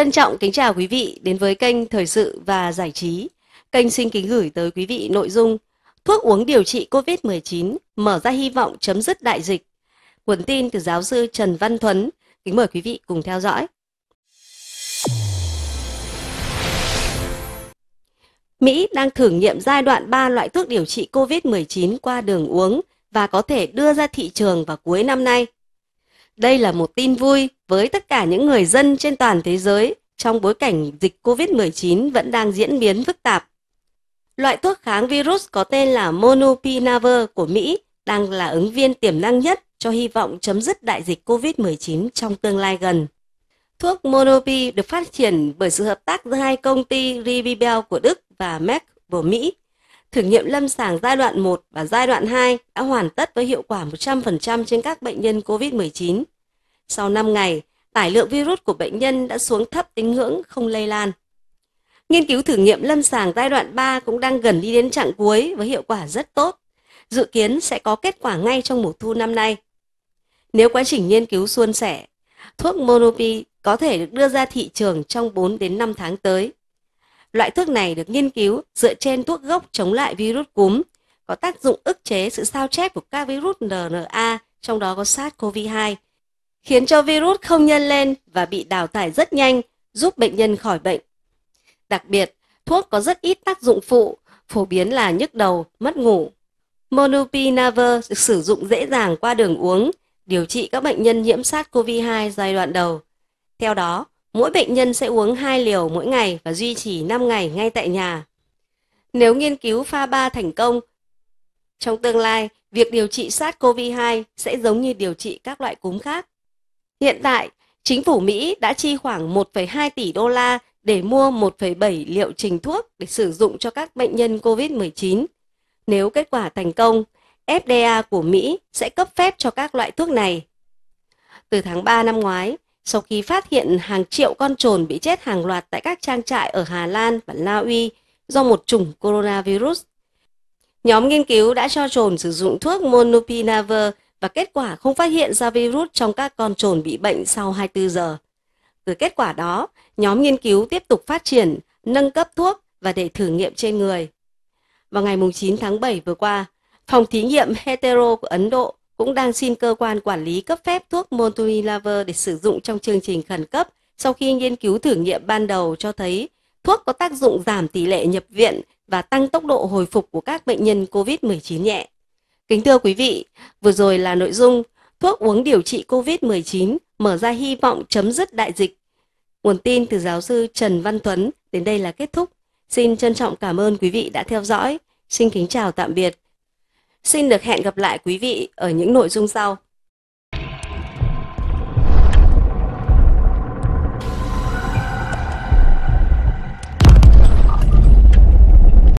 Trân trọng kính chào quý vị đến với kênh Thời sự và Giải trí. Kênh xin kính gửi tới quý vị nội dung Thuốc uống điều trị COVID-19 mở ra hy vọng chấm dứt đại dịch. Nguồn tin từ giáo sư Trần Văn Thuấn. Kính mời quý vị cùng theo dõi. Mỹ đang thử nghiệm giai đoạn 3 loại thuốc điều trị COVID-19 qua đường uống và có thể đưa ra thị trường vào cuối năm nay. Đây là một tin vui với tất cả những người dân trên toàn thế giới trong bối cảnh dịch COVID-19 vẫn đang diễn biến phức tạp. Loại thuốc kháng virus có tên là Monopinavir của Mỹ đang là ứng viên tiềm năng nhất cho hy vọng chấm dứt đại dịch COVID-19 trong tương lai gần. Thuốc Monopi được phát triển bởi sự hợp tác giữa hai công ty Rivibel của Đức và Merck của Mỹ. Thử nghiệm lâm sàng giai đoạn 1 và giai đoạn 2 đã hoàn tất với hiệu quả 100% trên các bệnh nhân COVID-19 sau 5 ngày, tải lượng virus của bệnh nhân đã xuống thấp tính ngưỡng không lây lan. Nghiên cứu thử nghiệm lâm sàng giai đoạn 3 cũng đang gần đi đến trạng cuối với hiệu quả rất tốt. Dự kiến sẽ có kết quả ngay trong mùa thu năm nay. Nếu quá trình nghiên cứu suôn sẻ, thuốc Monopi có thể được đưa ra thị trường trong 4 đến 5 tháng tới. Loại thuốc này được nghiên cứu dựa trên thuốc gốc chống lại virus cúm, có tác dụng ức chế sự sao chép của các virus RNA, trong đó có SARS-CoV-2, khiến cho virus không nhân lên và bị đào thải rất nhanh, giúp bệnh nhân khỏi bệnh. Đặc biệt, thuốc có rất ít tác dụng phụ, phổ biến là nhức đầu, mất ngủ. Monupiravir được sử dụng dễ dàng qua đường uống, điều trị các bệnh nhân nhiễm SARS-CoV-2 giai đoạn đầu. Theo đó, mỗi bệnh nhân sẽ uống 2 liều mỗi ngày và duy trì 5 ngày ngay tại nhà. Nếu nghiên cứu pha 3 thành công, trong tương lai, việc điều trị SARS-CoV-2 sẽ giống như điều trị các loại cúm khác, Hiện tại, chính phủ Mỹ đã chi khoảng 1,2 tỷ đô la để mua 1,7 liệu trình thuốc để sử dụng cho các bệnh nhân COVID-19. Nếu kết quả thành công, FDA của Mỹ sẽ cấp phép cho các loại thuốc này. Từ tháng 3 năm ngoái, sau khi phát hiện hàng triệu con trồn bị chết hàng loạt tại các trang trại ở Hà Lan và Na Uy do một chủng coronavirus, nhóm nghiên cứu đã cho trồn sử dụng thuốc Monopinavir và kết quả không phát hiện ra virus trong các con trồn bị bệnh sau 24 giờ. Từ kết quả đó, nhóm nghiên cứu tiếp tục phát triển, nâng cấp thuốc và để thử nghiệm trên người. Vào ngày 9 tháng 7 vừa qua, phòng thí nghiệm hetero của Ấn Độ cũng đang xin cơ quan quản lý cấp phép thuốc Montunilavir để sử dụng trong chương trình khẩn cấp sau khi nghiên cứu thử nghiệm ban đầu cho thấy thuốc có tác dụng giảm tỷ lệ nhập viện và tăng tốc độ hồi phục của các bệnh nhân COVID-19 nhẹ. Kính thưa quý vị, vừa rồi là nội dung thuốc uống điều trị COVID-19 mở ra hy vọng chấm dứt đại dịch. Nguồn tin từ giáo sư Trần Văn Tuấn đến đây là kết thúc. Xin trân trọng cảm ơn quý vị đã theo dõi. Xin kính chào tạm biệt. Xin được hẹn gặp lại quý vị ở những nội dung sau.